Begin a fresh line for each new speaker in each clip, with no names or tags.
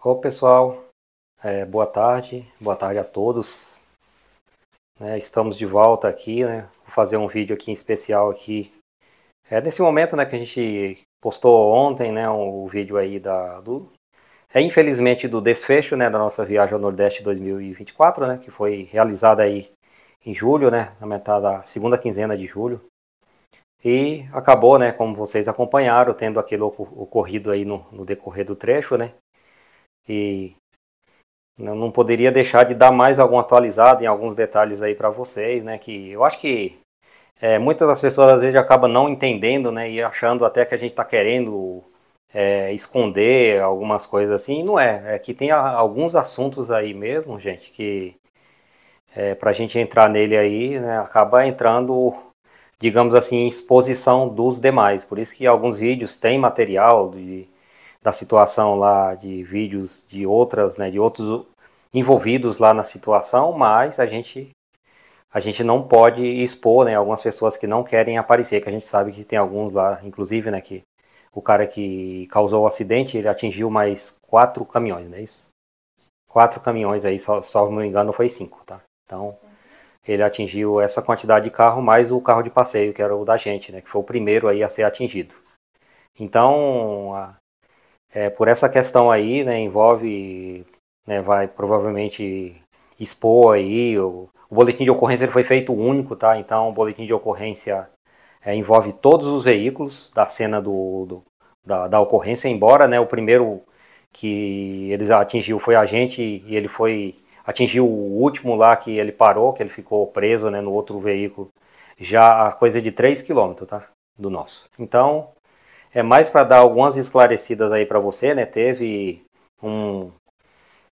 Ô pessoal, é, boa tarde, boa tarde a todos. Né? estamos de volta aqui, né? Vou fazer um vídeo aqui em especial aqui. É nesse momento, né, que a gente postou ontem, né, o vídeo aí da do é infelizmente do desfecho, né, da nossa viagem ao Nordeste 2024, né, que foi realizada aí em julho, né, na metade da segunda quinzena de julho. E acabou, né, como vocês acompanharam, tendo aquilo ocorrido aí no, no decorrer do trecho, né? E não poderia deixar de dar mais alguma atualizada em alguns detalhes aí para vocês, né? Que eu acho que é, muitas das pessoas às vezes acabam não entendendo, né? E achando até que a gente está querendo é, esconder algumas coisas assim. E não é. É que tem a, alguns assuntos aí mesmo, gente, que é, para a gente entrar nele aí, né? Acaba entrando, digamos assim, em exposição dos demais. Por isso que alguns vídeos têm material de da situação lá de vídeos de outras, né, de outros envolvidos lá na situação, mas a gente a gente não pode expor, né, algumas pessoas que não querem aparecer, que a gente sabe que tem alguns lá, inclusive, né, que o cara que causou o acidente, ele atingiu mais quatro caminhões, não é isso? Quatro caminhões aí, salvo meu engano, foi cinco, tá? Então, ele atingiu essa quantidade de carro, mais o carro de passeio, que era o da gente, né, que foi o primeiro aí a ser atingido. Então, a, é, por essa questão aí, né, envolve, né, vai provavelmente expor aí, o, o boletim de ocorrência ele foi feito único, tá? Então o boletim de ocorrência é, envolve todos os veículos da cena do, do da, da, ocorrência, embora né, o primeiro que eles atingiu foi a gente e ele foi atingiu o último lá que ele parou, que ele ficou preso né, no outro veículo, já a coisa de 3 quilômetros tá? do nosso. Então, é mais para dar algumas esclarecidas aí para você, né? Teve um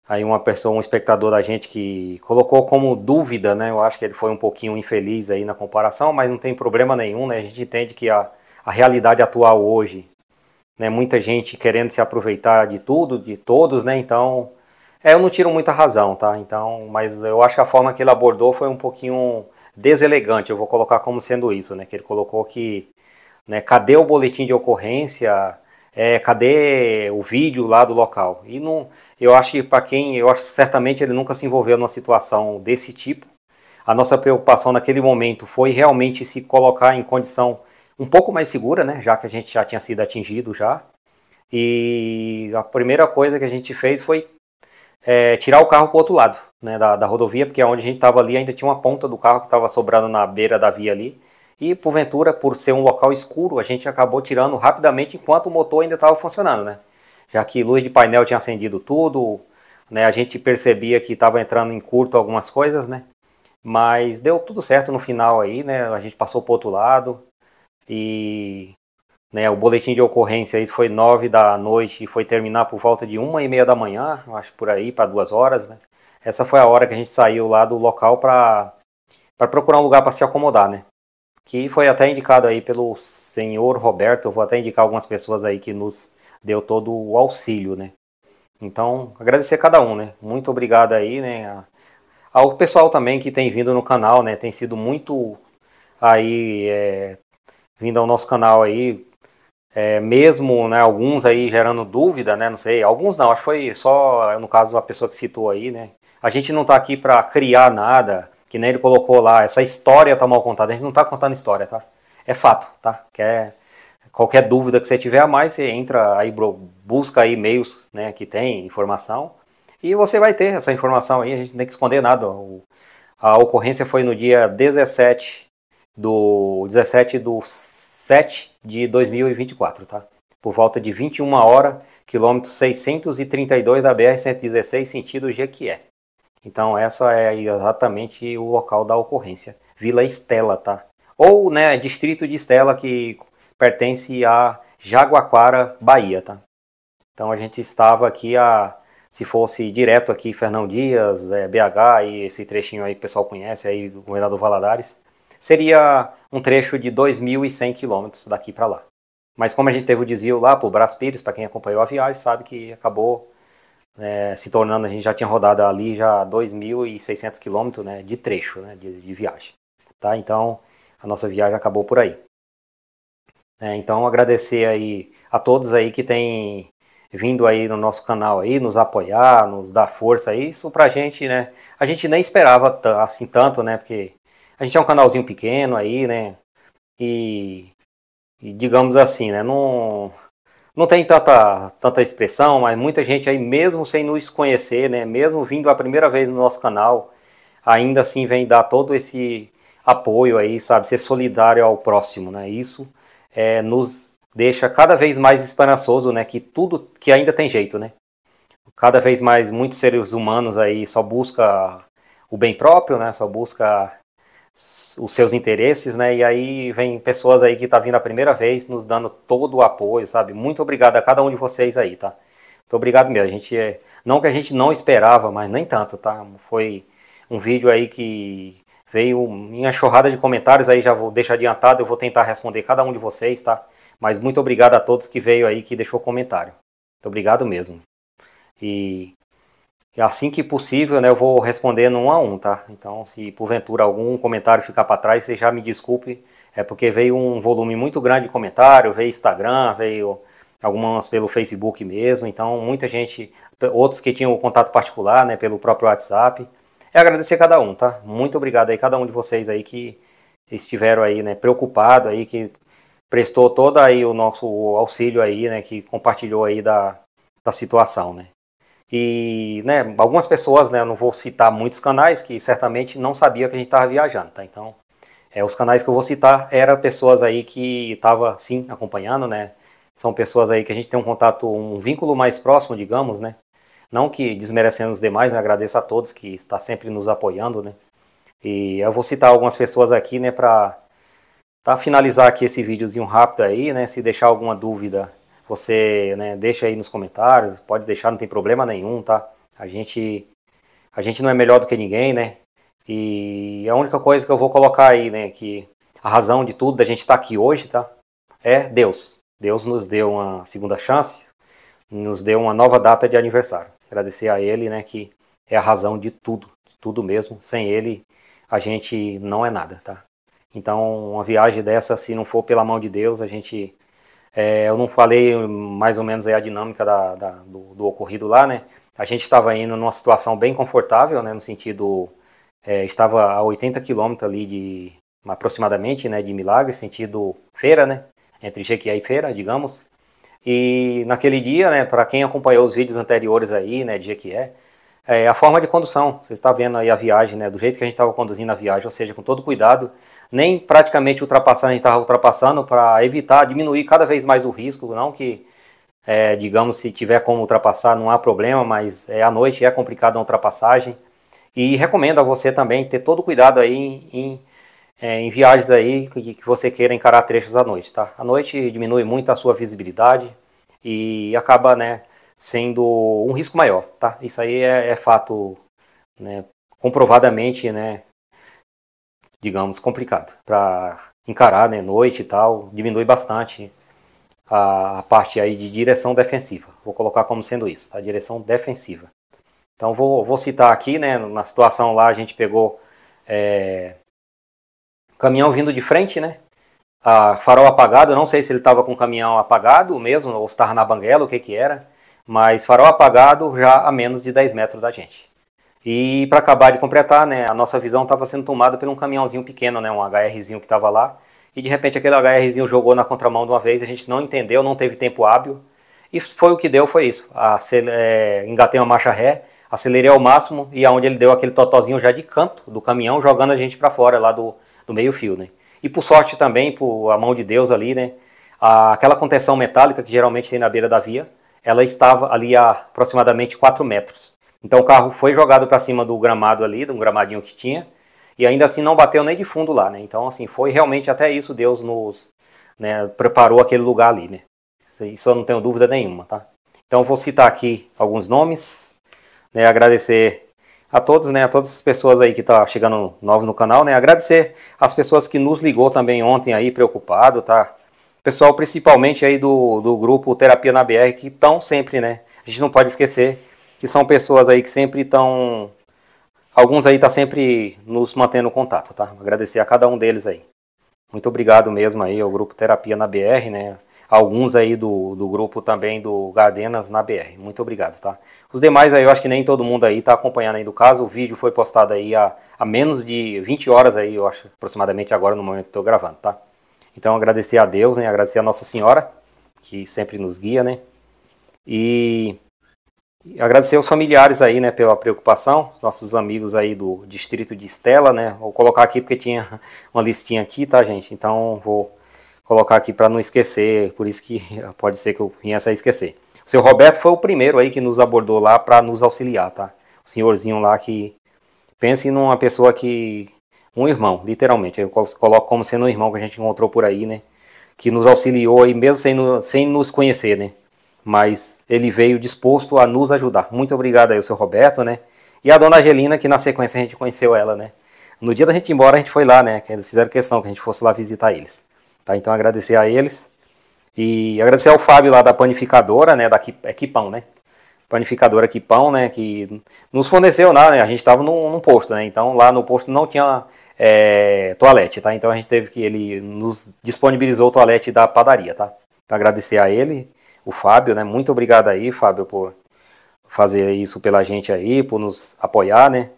aí uma pessoa, um espectador da gente que colocou como dúvida, né? Eu acho que ele foi um pouquinho infeliz aí na comparação, mas não tem problema nenhum, né? A gente entende que a, a realidade atual hoje, né? Muita gente querendo se aproveitar de tudo, de todos, né? Então, é, eu não tiro muita razão, tá? Então, mas eu acho que a forma que ele abordou foi um pouquinho deselegante, eu vou colocar como sendo isso, né? Que ele colocou que né? Cadê o boletim de ocorrência? É, cadê o vídeo lá do local? E não, eu acho que para quem, eu acho certamente ele nunca se envolveu numa situação desse tipo. A nossa preocupação naquele momento foi realmente se colocar em condição um pouco mais segura, né? Já que a gente já tinha sido atingido já. E a primeira coisa que a gente fez foi é, tirar o carro para o outro lado né, da, da rodovia, porque onde a gente estava ali ainda tinha uma ponta do carro que estava sobrando na beira da via ali e porventura, por ser um local escuro, a gente acabou tirando rapidamente enquanto o motor ainda estava funcionando, né? Já que luz de painel tinha acendido tudo, né? A gente percebia que estava entrando em curto algumas coisas, né? Mas deu tudo certo no final aí, né? A gente passou para outro lado e né, o boletim de ocorrência isso foi 9 da noite e foi terminar por volta de uma e meia da manhã, acho por aí, para duas horas, né? Essa foi a hora que a gente saiu lá do local para procurar um lugar para se acomodar, né? que foi até indicado aí pelo senhor Roberto. Eu vou até indicar algumas pessoas aí que nos deu todo o auxílio, né? Então, agradecer a cada um, né? Muito obrigado aí, né? Ao pessoal também que tem vindo no canal, né? Tem sido muito aí é, vindo ao nosso canal aí, é, mesmo né, alguns aí gerando dúvida, né? Não sei, alguns não, acho que foi só no caso a pessoa que citou aí, né? A gente não está aqui para criar nada, que nem ele colocou lá, essa história tá mal contada. A gente não tá contando história, tá? É fato, tá? Que é, qualquer dúvida que você tiver a mais, você entra aí, busca aí e-mails né, que tem informação e você vai ter essa informação aí, a gente não tem que esconder nada. O, a ocorrência foi no dia 17 do 17 do 7 de 2024, tá? Por volta de 21 hora quilômetro 632 da BR-116, sentido GQE. Então essa é exatamente o local da ocorrência. Vila Estela, tá? Ou, né, distrito de Estela que pertence a Jaguaquara, Bahia, tá? Então a gente estava aqui a se fosse direto aqui Fernão Dias, é, BH e esse trechinho aí que o pessoal conhece aí do governador Valadares, seria um trecho de 2.100 quilômetros daqui para lá. Mas como a gente teve o desvio lá pro o Pires, para quem acompanhou a viagem, sabe que acabou é, se tornando, a gente já tinha rodado ali já 2.600 quilômetros né, de trecho né, de, de, viagem. Tá? Então, a nossa viagem acabou por aí. É, então, agradecer aí a todos aí que têm vindo aí no nosso canal aí, nos apoiar, nos dar força Isso pra gente, né? A gente nem esperava assim tanto, né? Porque a gente é um canalzinho pequeno aí, né? E, e digamos assim, né? Não, não tem tanta, tanta expressão, mas muita gente aí, mesmo sem nos conhecer, né, mesmo vindo a primeira vez no nosso canal, ainda assim vem dar todo esse apoio aí, sabe, ser solidário ao próximo, né, isso é, nos deixa cada vez mais esperançoso, né, que tudo, que ainda tem jeito, né. Cada vez mais muitos seres humanos aí só busca o bem próprio, né, só busca os seus interesses, né? E aí vem pessoas aí que tá vindo a primeira vez nos dando todo o apoio, sabe? Muito obrigado a cada um de vocês aí, tá? Muito obrigado mesmo. A gente é... não que a gente não esperava, mas nem tanto, tá? Foi um vídeo aí que veio minha chorrada de comentários aí, já vou deixar adiantado, eu vou tentar responder cada um de vocês, tá? Mas muito obrigado a todos que veio aí que deixou comentário. Muito obrigado mesmo. E Assim que possível, né, eu vou respondendo um a um, tá? Então, se porventura algum comentário ficar para trás, você já me desculpe. É porque veio um volume muito grande de comentário, veio Instagram, veio algumas pelo Facebook mesmo. Então, muita gente, outros que tinham contato particular, né, pelo próprio WhatsApp. É agradecer a cada um, tá? Muito obrigado aí cada um de vocês aí que estiveram aí, né, preocupado aí que prestou todo aí o nosso auxílio aí, né, que compartilhou aí da, da situação, né? E né, algumas pessoas, né, eu não vou citar muitos canais que certamente não sabia que a gente estava viajando, tá? Então, é, os canais que eu vou citar eram pessoas aí que estavam sim acompanhando, né? São pessoas aí que a gente tem um contato, um vínculo mais próximo, digamos, né? Não que desmerecendo os demais, né? agradeço a todos que está sempre nos apoiando, né? E eu vou citar algumas pessoas aqui, né, para tá, finalizar aqui esse videozinho rápido aí, né? Se deixar alguma dúvida você né, deixa aí nos comentários, pode deixar, não tem problema nenhum, tá? A gente, a gente não é melhor do que ninguém, né? E a única coisa que eu vou colocar aí, né, que a razão de tudo da gente estar tá aqui hoje, tá? É Deus. Deus nos deu uma segunda chance, nos deu uma nova data de aniversário. Agradecer a Ele, né, que é a razão de tudo, de tudo mesmo. Sem Ele, a gente não é nada, tá? Então, uma viagem dessa, se não for pela mão de Deus, a gente é, eu não falei mais ou menos a dinâmica da, da, do, do, ocorrido lá, né? A gente estava indo numa situação bem confortável, né? No sentido, é, estava a 80 quilômetros ali de aproximadamente, né? De Milagre, sentido feira, né? Entre Jequié e feira, digamos. E naquele dia, né? Para quem acompanhou os vídeos anteriores aí, né? De Jequié, é, a forma de condução. Você está vendo aí a viagem, né? Do jeito que a gente estava conduzindo a viagem, ou seja, com todo cuidado nem praticamente ultrapassando, a gente estava ultrapassando para evitar, diminuir cada vez mais o risco, não que, é, digamos, se tiver como ultrapassar não há problema, mas é à noite é complicada a ultrapassagem. E recomendo a você também ter todo cuidado aí em, em, é, em viagens aí que, que você queira encarar trechos à noite, tá? À noite diminui muito a sua visibilidade e acaba, né, sendo um risco maior, tá? Isso aí é, é fato, né, comprovadamente, né, digamos, complicado para encarar, né, noite e tal, diminui bastante a, a, parte aí de direção defensiva. Vou colocar como sendo isso, a direção defensiva. Então vou, vou citar aqui, né, na situação lá a gente pegou é, caminhão vindo de frente, né, a farol apagado, não sei se ele estava com o caminhão apagado mesmo, ou estava na banguela, o que que era, mas farol apagado já a menos de 10 metros da gente. E para acabar de completar, né, a nossa visão estava sendo tomada por um caminhãozinho pequeno, né, um HRzinho que estava lá, e de repente aquele HRzinho jogou na contramão de uma vez, a gente não entendeu, não teve tempo hábil, e foi o que deu, foi isso. Acel é, engatei uma marcha ré, acelerei ao máximo, e aonde ele deu aquele totozinho já de canto do caminhão, jogando a gente para fora lá do, do meio fio, né. E por sorte também, por a mão de Deus ali, né, a, aquela contenção metálica que geralmente tem na beira da via, ela estava ali a aproximadamente 4 metros. Então o carro foi jogado para cima do gramado ali, de um gramadinho que tinha, e ainda assim não bateu nem de fundo lá, né? Então assim, foi realmente até isso Deus nos né, preparou aquele lugar ali, né? Isso eu não tenho dúvida nenhuma, tá? Então vou citar aqui alguns nomes, né? Agradecer a todos, né? A todas as pessoas aí que tá chegando novos no canal, né? Agradecer as pessoas que nos ligou também ontem aí preocupado, tá? Pessoal principalmente aí do, do grupo Terapia na BR que estão sempre, né? A gente não pode esquecer que são pessoas aí que sempre estão. Alguns aí tá sempre nos mantendo contato, tá? Agradecer a cada um deles aí. Muito obrigado mesmo aí ao Grupo Terapia na BR, né? Alguns aí do, do grupo também do Gardenas na BR. Muito obrigado, tá? Os demais aí, eu acho que nem todo mundo aí tá acompanhando aí do caso. O vídeo foi postado aí há, há menos de 20 horas aí, eu acho, aproximadamente agora no momento que estou gravando, tá? Então agradecer a Deus, né? Agradecer a Nossa Senhora, que sempre nos guia, né? E e agradecer aos familiares aí, né, pela preocupação, nossos amigos aí do distrito de Estela, né? Vou colocar aqui porque tinha uma listinha aqui, tá, gente? Então vou colocar aqui para não esquecer, por isso que pode ser que eu viesse a esquecer. O seu Roberto foi o primeiro aí que nos abordou lá para nos auxiliar, tá? O senhorzinho lá que pense numa pessoa que um irmão, literalmente. Eu coloco como sendo um irmão que a gente encontrou por aí, né? Que nos auxiliou aí mesmo sem, no, sem nos conhecer, né? mas ele veio disposto a nos ajudar. Muito obrigado aí ao seu Roberto, né? E a dona Angelina, que na sequência a gente conheceu ela, né? No dia da gente ir embora, a gente foi lá, né? Eles fizeram questão que a gente fosse lá visitar eles. Tá? Então agradecer a eles. E agradecer ao Fábio lá da panificadora, né? Da Equipão, né? Panificadora Equipão, né? Que nos forneceu lá, né? A gente estava num, num, posto, né? Então lá no posto não tinha é, toalete, tá? Então a gente teve que. Ele nos disponibilizou o toalete da padaria, tá? Então agradecer a ele o Fábio, né? Muito obrigado aí, Fábio, por fazer isso pela gente aí, por nos apoiar, né?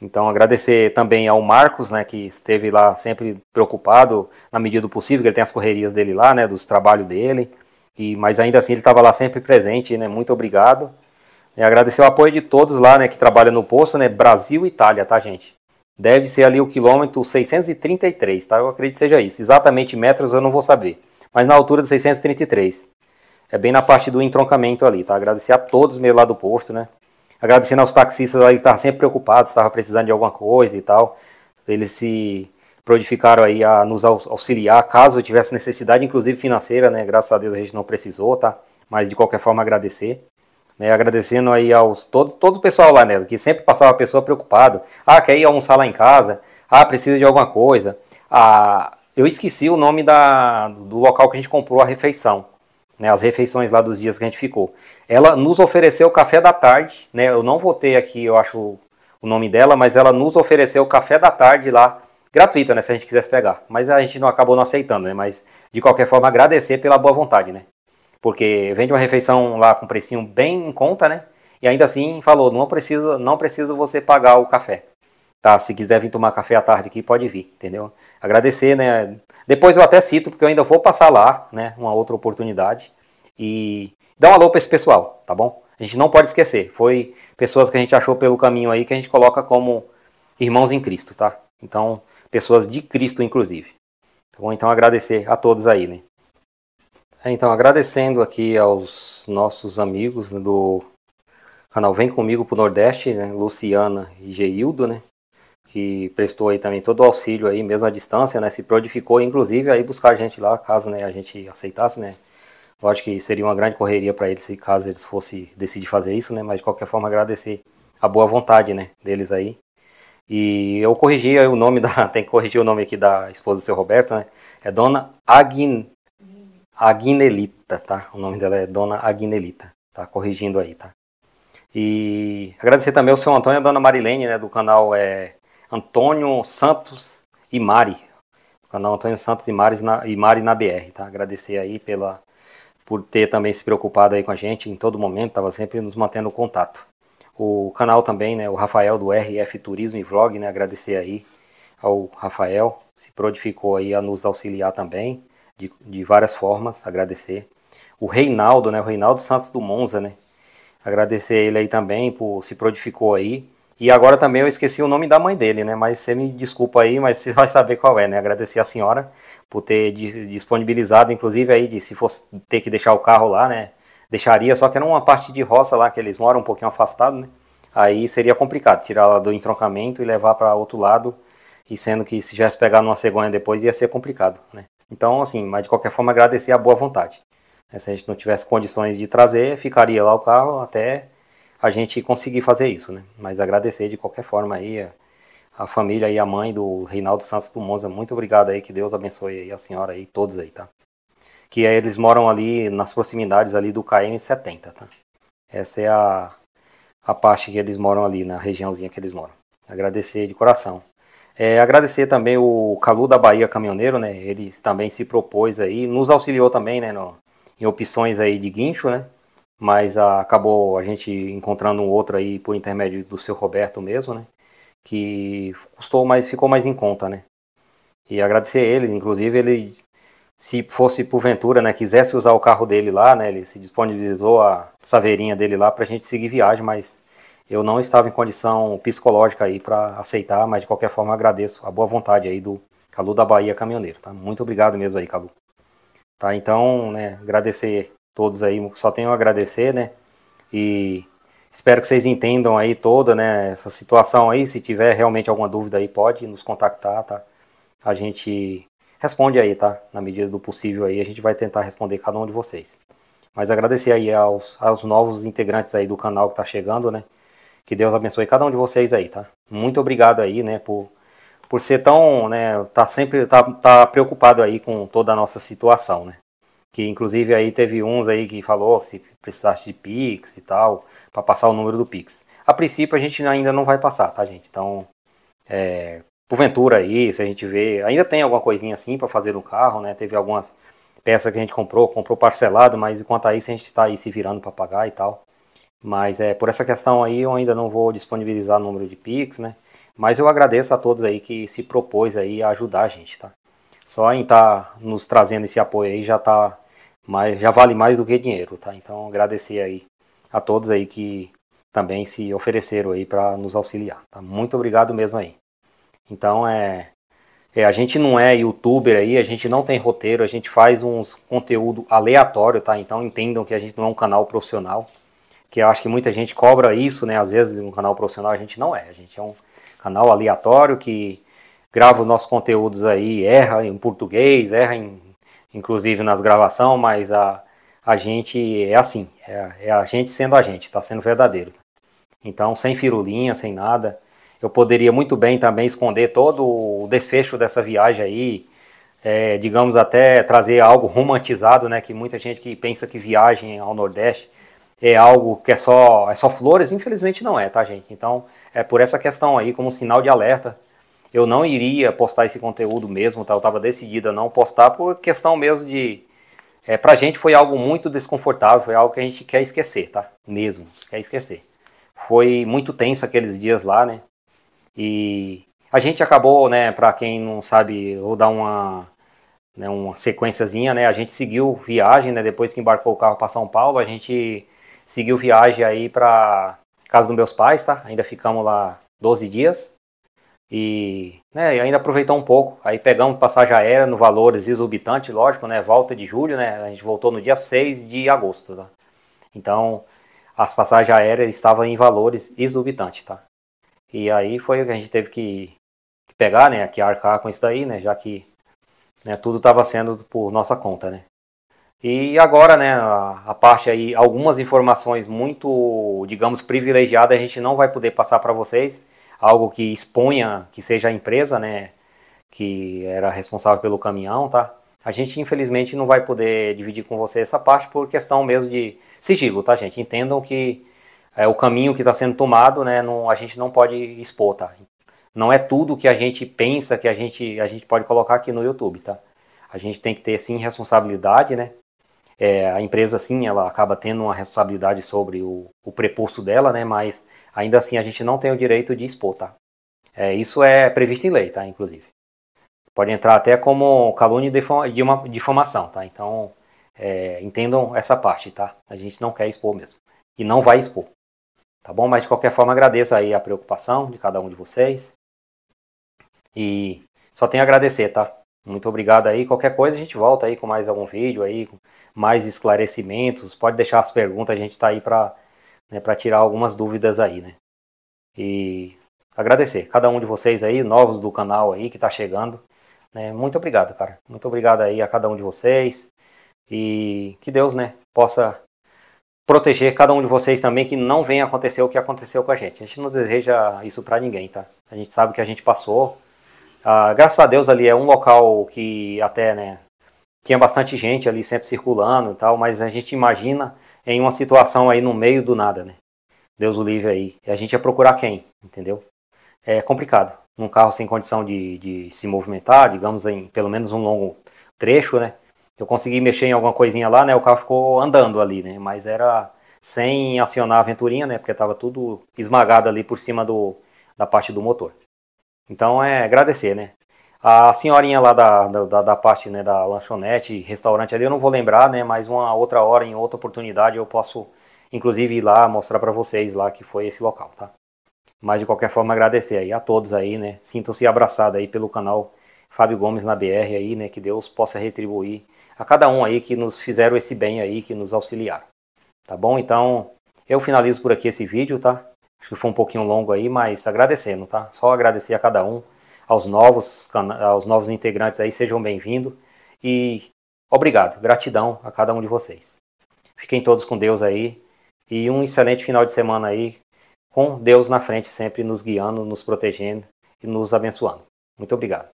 Então agradecer também ao Marcos, né, que esteve lá sempre preocupado na medida do possível, que ele tem as correrias dele lá, né, dos trabalhos dele. E mas ainda assim ele estava lá sempre presente, né? Muito obrigado. E agradecer o apoio de todos lá, né, que trabalham no posto, né, Brasil Itália, tá, gente? Deve ser ali o quilômetro 633, tá? Eu acredito que seja isso. Exatamente metros eu não vou saber, mas na altura do 633. É bem na parte do entroncamento ali, tá? Agradecer a todos meio lá do posto, né? Agradecendo aos taxistas aí que estavam sempre preocupados, estavam precisando de alguma coisa e tal. Eles se prodificaram aí a nos auxiliar caso tivesse necessidade, inclusive financeira, né? Graças a Deus a gente não precisou, tá? Mas de qualquer forma agradecer. Né, agradecendo aí aos todos todo o pessoal lá né? que sempre passava a pessoa preocupado. Ah, quer ir almoçar lá em casa? Ah, precisa de alguma coisa. Ah, eu esqueci o nome da, do local que a gente comprou a refeição né, as refeições lá dos dias que a gente ficou. Ela nos ofereceu o café da tarde, né, eu não votei aqui, eu acho o nome dela, mas ela nos ofereceu o café da tarde lá, gratuita, né, se a gente quisesse pegar. Mas a gente não acabou não aceitando, né, mas de qualquer forma agradecer pela boa vontade, né. Porque vende uma refeição lá com um precinho bem em conta, né, e ainda assim falou, não precisa, não precisa você pagar o café tá, se quiser vir tomar café à tarde aqui, pode vir, entendeu? Agradecer, né? Depois eu até cito, porque eu ainda vou passar lá, né? Uma outra oportunidade. E dá um alô para esse pessoal, tá bom? A gente não pode esquecer. Foi pessoas que a gente achou pelo caminho aí que a gente coloca como irmãos em Cristo, tá? Então, pessoas de Cristo, inclusive. Tá bom? Então, agradecer a todos aí, né? É, então, agradecendo aqui aos nossos amigos do canal Vem Comigo pro Nordeste, né? Luciana e Geildo, né? que prestou aí também todo o auxílio aí, mesmo à distância, né? Se prodificou, inclusive, aí buscar a gente lá, caso né, a gente aceitasse, né? Eu acho que seria uma grande correria para eles, caso eles fossem decidir fazer isso, né? Mas de qualquer forma, agradecer a boa vontade, né? Deles aí. E eu corrigi aí o nome da, tem que corrigir o nome aqui da esposa do seu Roberto, né? É Dona Agin Agnelita, tá? O nome dela é Dona Agnelita, tá? Corrigindo aí, tá? E agradecer também ao seu Antônio e Dona Marilene, né? Do canal é Antônio Santos e Mari. O canal Antônio Santos e Mari, na, e Mari na BR, tá? Agradecer aí pela, por ter também se preocupado aí com a gente em todo momento, estava sempre nos mantendo contato. O canal também, né, o Rafael do RF Turismo e Vlog, né, agradecer aí ao Rafael, se prodificou aí a nos auxiliar também, de, de várias formas, agradecer. O Reinaldo, né, o Reinaldo Santos do Monza, né, agradecer ele aí também por se prodificou aí e agora também eu esqueci o nome da mãe dele, né? Mas você me desculpa aí, mas você vai saber qual é, né? Agradecer a senhora por ter disponibilizado, inclusive aí, de, se fosse ter que deixar o carro lá, né? Deixaria, só que era uma parte de roça lá que eles moram um pouquinho afastado, né? Aí seria complicado tirar lá do entroncamento e levar para outro lado, e sendo que se tivesse pegar numa cegonha depois ia ser complicado, né? Então, assim, mas de qualquer forma agradecer a boa vontade. Né? Se a gente não tivesse condições de trazer, ficaria lá o carro até a gente conseguir fazer isso, né? Mas agradecer de qualquer forma aí a, a família e a mãe do Reinaldo Santos do Monza, muito obrigado aí, que Deus abençoe aí a senhora e todos aí, tá? Que aí, é, eles moram ali nas proximidades ali do KM70, tá? Essa é a, a parte que eles moram ali, na regiãozinha que eles moram. Agradecer de coração. É, agradecer também o Calu da Bahia Caminhoneiro, né? Ele também se propôs aí, nos auxiliou também, né? No, em opções aí de guincho, né? mas ah, acabou a gente encontrando um outro aí por intermédio do seu Roberto mesmo, né? Que custou mais, ficou mais em conta, né? E agradecer ele, inclusive ele, se fosse porventura, né, quisesse usar o carro dele lá, né? Ele se disponibilizou a saveirinha dele lá para a gente seguir viagem, mas eu não estava em condição psicológica aí para aceitar, mas de qualquer forma agradeço a boa vontade aí do Calu da Bahia Caminhoneiro, tá? Muito obrigado mesmo aí, Calu. Tá, então, né, agradecer todos aí, só tenho a agradecer, né? E espero que vocês entendam aí toda, né, essa situação aí, se tiver realmente alguma dúvida aí pode nos contactar, tá? A gente responde aí, tá? Na medida do possível aí, a gente vai tentar responder cada um de vocês. Mas agradecer aí aos, aos novos integrantes aí do canal que tá chegando, né? Que Deus abençoe cada um de vocês aí, tá? Muito obrigado aí, né, por por ser tão, né, tá sempre tá, tá preocupado aí com toda a nossa situação, né? que inclusive aí teve uns aí que falou que se precisasse de Pix e tal, para passar o número do Pix. A princípio a gente ainda não vai passar, tá gente? Então, é, porventura aí, se a gente vê, ainda tem alguma coisinha assim para fazer no carro, né? Teve algumas peças que a gente comprou, comprou parcelado, mas enquanto isso a gente está aí se virando para pagar e tal. Mas é por essa questão aí eu ainda não vou disponibilizar o número de Pix, né? Mas eu agradeço a todos aí que se propôs aí a ajudar a gente, tá? Só em estar tá nos trazendo esse apoio aí já tá mais, já vale mais do que dinheiro, tá? Então agradecer aí a todos aí que também se ofereceram aí para nos auxiliar. Tá? Muito obrigado mesmo aí. Então é, é, a gente não é youtuber aí, a gente não tem roteiro, a gente faz uns conteúdo aleatório, tá? Então entendam que a gente não é um canal profissional, que eu acho que muita gente cobra isso, né? Às vezes um canal profissional a gente não é, a gente é um canal aleatório que grava os nossos conteúdos aí, erra em português, erra em, inclusive nas gravações, mas a, a gente é assim, é, é a gente sendo a gente, está sendo verdadeiro. Então, sem firulinha, sem nada. Eu poderia muito bem também esconder todo o desfecho dessa viagem aí, é, digamos até trazer algo romantizado, né? Que muita gente que pensa que viagem ao Nordeste é algo que é só, é só flores, infelizmente não é, tá, gente? Então, é por essa questão aí, como um sinal de alerta, eu não iria postar esse conteúdo mesmo, tá? eu estava decidido a não postar por questão mesmo de. É, pra gente foi algo muito desconfortável, foi algo que a gente quer esquecer, tá? Mesmo, quer esquecer. Foi muito tenso aqueles dias lá, né? E a gente acabou, né, pra quem não sabe, vou dar uma, né, uma sequenciazinha, né? A gente seguiu viagem, né? Depois que embarcou o carro para São Paulo, a gente seguiu viagem aí pra casa dos meus pais, tá? Ainda ficamos lá 12 dias. E, né, ainda aproveitar um pouco. Aí pegamos passagem aérea no valores exorbitante lógico, né? Volta de julho, né? A gente voltou no dia 6 de agosto, tá? Então, as passagens aéreas estavam em valores exorbitantes, tá? E aí foi o que a gente teve que pegar, né? Que arcar com isso daí, né? Já que né, tudo estava sendo por nossa conta, né? E agora, né, a, a, parte aí, algumas informações muito, digamos, privilegiadas a gente não vai poder passar para vocês, algo que exponha, que seja a empresa, né, que era responsável pelo caminhão, tá? A gente infelizmente não vai poder dividir com você essa parte por questão mesmo de sigilo, tá, gente? Entendam que é o caminho que está sendo tomado, né? Não, a gente não pode expor, tá? Não é tudo que a gente pensa que a gente a gente pode colocar aqui no YouTube, tá? A gente tem que ter sim responsabilidade, né? É, a empresa, sim, ela acaba tendo uma responsabilidade sobre o, o preposto dela, né? Mas ainda assim a gente não tem o direito de expor, tá? É, isso é previsto em lei, tá? Inclusive. Pode entrar até como calúnia de uma difamação, tá? Então, é, entendam essa parte, tá? A gente não quer expor mesmo. E não vai expor. Tá bom? Mas de qualquer forma, agradeço aí a preocupação de cada um de vocês. E só tenho a agradecer, tá? Muito obrigado aí. Qualquer coisa a gente volta aí com mais algum vídeo aí, com mais esclarecimentos. Pode deixar as perguntas, a gente está aí para né, pra tirar algumas dúvidas aí, né? E agradecer cada um de vocês aí, novos do canal aí que está chegando. Né? Muito obrigado, cara. Muito obrigado aí a cada um de vocês. E que Deus, né, possa proteger cada um de vocês também que não venha acontecer o que aconteceu com a gente. A gente não deseja isso para ninguém, tá? A gente sabe que a gente passou ah, graças a Deus ali é um local que até, né, tinha bastante gente ali sempre circulando e tal, mas a gente imagina em uma situação aí no meio do nada, né? Deus o livre aí. E a gente ia procurar quem, entendeu? É complicado. Num carro sem condição de, de se movimentar, digamos, em pelo menos um longo trecho, né? Eu consegui mexer em alguma coisinha lá, né? O carro ficou andando ali, né? Mas era sem acionar a venturinha, né? Porque estava tudo esmagado ali por cima do, da parte do motor. Então é agradecer, né? A senhorinha lá da, da, da parte né, da lanchonete, restaurante ali, eu não vou lembrar, né? Mas uma outra hora, em outra oportunidade, eu posso, inclusive, ir lá mostrar para vocês lá que foi esse local, tá? Mas de qualquer forma, agradecer aí a todos aí, né? Sintam-se abraçados aí pelo canal Fábio Gomes na BR aí, né? Que Deus possa retribuir a cada um aí que nos fizeram esse bem aí, que nos auxiliaram. Tá bom? Então, eu finalizo por aqui esse vídeo, tá? Acho que foi um pouquinho longo aí, mas agradecendo, tá? Só agradecer a cada um, aos novos, aos novos integrantes aí, sejam bem-vindos e obrigado, gratidão a cada um de vocês. Fiquem todos com Deus aí e um excelente final de semana aí, com Deus na frente sempre nos guiando, nos protegendo e nos abençoando. Muito obrigado.